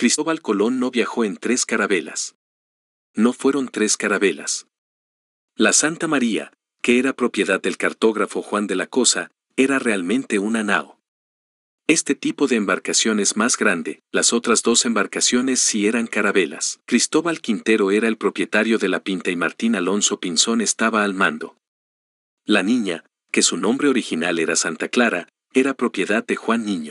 Cristóbal Colón no viajó en tres carabelas. No fueron tres carabelas. La Santa María, que era propiedad del cartógrafo Juan de la Cosa, era realmente una nao. Este tipo de embarcación es más grande, las otras dos embarcaciones sí eran carabelas. Cristóbal Quintero era el propietario de la pinta y Martín Alonso Pinzón estaba al mando. La niña, que su nombre original era Santa Clara, era propiedad de Juan Niño.